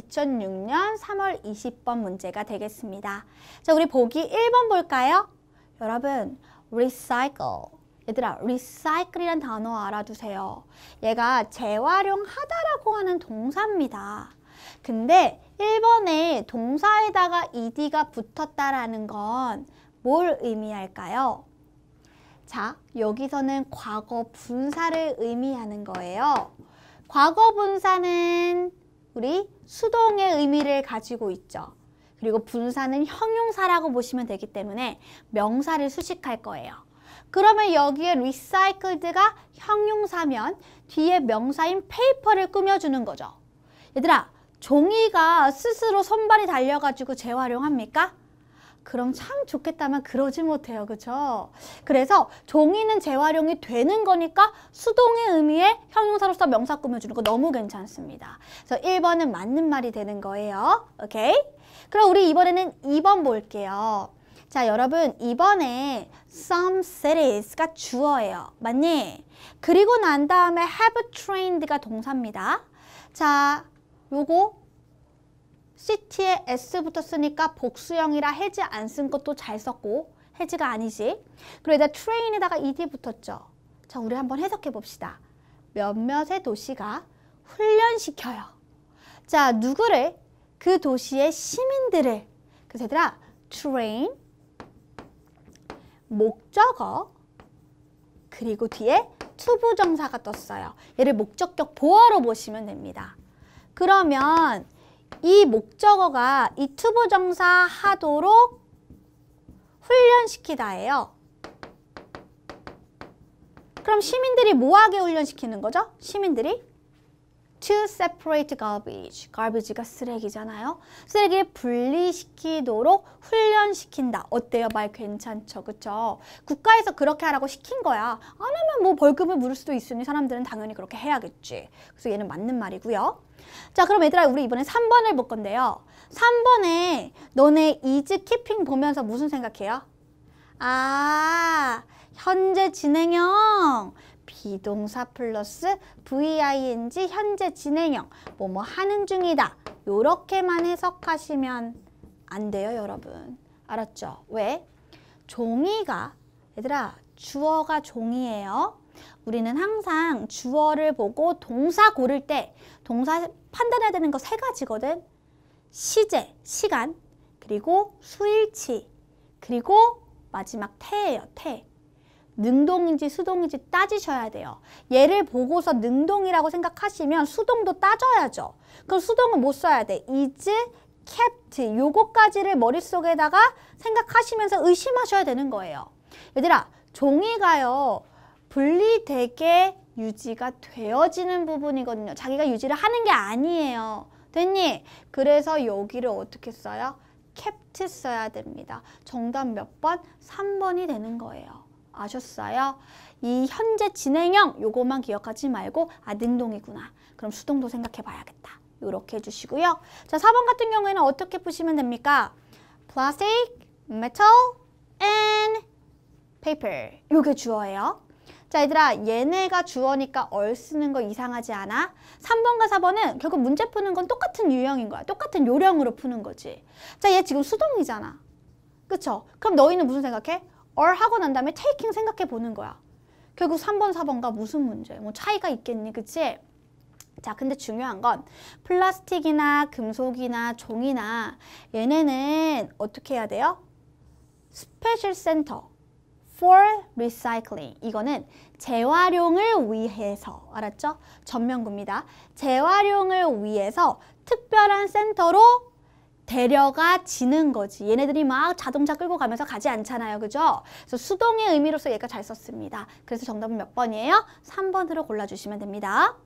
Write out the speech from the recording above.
2006년 3월 20번 문제가 되겠습니다. 자, 우리 보기 1번 볼까요? 여러분, recycle. 얘들아, recycle이란 단어 알아두세요. 얘가 재활용하다라고 하는 동사입니다. 근데 1번에 동사에다가 ed가 붙었다라는 건 뭘 의미할까요? 자, 여기서는 과거 분사를 의미하는 거예요. 과거 분사는 우리 수동의 의미를 가지고 있죠. 그리고 분사는 형용사라고 보시면 되기 때문에 명사를 수식할 거예요. 그러면 여기에 recycled가 형용사면 뒤에 명사인 페이퍼를 꾸며주는 거죠. 얘들아, 종이가 스스로 손발이 달려가지고 재활용합니까? 그럼 참 좋겠다만 그러지 못해요. 그렇죠? 그래서 종이는 재활용이 되는 거니까 수동의 의미에 형용사로서 명사 꾸며주는 거 너무 괜찮습니다. 그래서 1번은 맞는 말이 되는 거예요. 오케이? 그럼 우리 이번에는 2번 볼게요. 자 여러분 이번에 some cities가 주어예요. 맞니? 그리고 난 다음에 have trained가 동사입니다. 자 요거 CT에 S 붙었으니까 복수형이라 해지 안 쓴 것도 잘 썼고 해지가 아니지. 그리고 이제 t r a i 에다가 ed 붙었죠. 자, 우리 한번 해석해 봅시다. 몇몇의 도시가 훈련시켜요. 자, 누구를? 그 도시의 시민들을. 그래서 얘들아, train, 목적어, 그리고 뒤에 투부정사가 떴어요. 얘를 목적격 보어로 보시면 됩니다. 그러면 이 목적어가 이 투부정사 하도록 훈련시키다예요. 그럼 시민들이 뭐하게 훈련시키는 거죠? 시민들이 to separate garbage. garbage가 쓰레기잖아요. 쓰레기를 분리시키도록 훈련시킨다. 어때요? 말 괜찮죠? 그쵸? 국가에서 그렇게 하라고 시킨 거야. 안 하면 뭐 벌금을 물을 수도 있으니 사람들은 당연히 그렇게 해야겠지. 그래서 얘는 맞는 말이고요. 자 그럼 얘들아 우리 이번에 3번을 볼 건데요. 3번에 너네 이즈 키핑 보면서 무슨 생각해요? 아 현재 진행형 비동사 플러스 ving 현재 진행형 뭐뭐 뭐 하는 중이다 요렇게만 해석하시면 안 돼요 여러분 알았죠? 왜? 종이가 얘들아 주어가 종이에요 우리는 항상 주어를 보고 동사 고를 때 동사 판단해야 되는 거 세 가지거든 시제, 시간, 그리고 수일치, 그리고 마지막 태예요, 태. 능동인지 수동인지 따지셔야 돼요. 얘를 보고서 능동이라고 생각하시면 수동도 따져야죠. 그럼 수동은 못 뭐 써야 돼. is, kept 요거까지를 머릿속에다가 생각하시면서 의심하셔야 되는 거예요. 얘들아 종이가요 분리되게 유지가 되어지는 부분이거든요. 자기가 유지를 하는 게 아니에요. 됐니? 그래서 여기를 어떻게 써요? kept 써야 됩니다. 정답 몇 번? 삼번이 되는 거예요. 아셨어요? 이 현재 진행형 요것만 기억하지 말고 아 능동이구나. 그럼 수동도 생각해 봐야겠다. 이렇게 해주시고요. 자, 4번 같은 경우에는 어떻게 푸시면 됩니까? plastic, metal, and paper. 요게 주어예요. 자, 얘들아 얘네가 주어니까 얼 쓰는 거 이상하지 않아? 3번과 4번은 결국 문제 푸는 건 똑같은 유형인 거야. 똑같은 요령으로 푸는 거지. 자, 얘 지금 수동이잖아. 그쵸? 그럼 너희는 무슨 생각해? or 하고 난 다음에 taking 생각해 보는 거야. 결국 3번, 4번과 무슨 문제? 뭐 차이가 있겠니, 그치? 자, 근데 중요한 건 플라스틱이나 금속이나 종이나 얘네는 어떻게 해야 돼요? 스페셜 센터 for recycling. 이거는 재활용을 위해서, 알았죠? 전면구입니다. 재활용을 위해서 특별한 센터로 데려가 지는 거지. 얘네들이 막 자동차 끌고 가면서 가지 않잖아요. 그죠? 그래서 수동의 의미로서 얘가 잘 썼습니다. 그래서 정답은 몇 번이에요? 삼번으로 골라주시면 됩니다.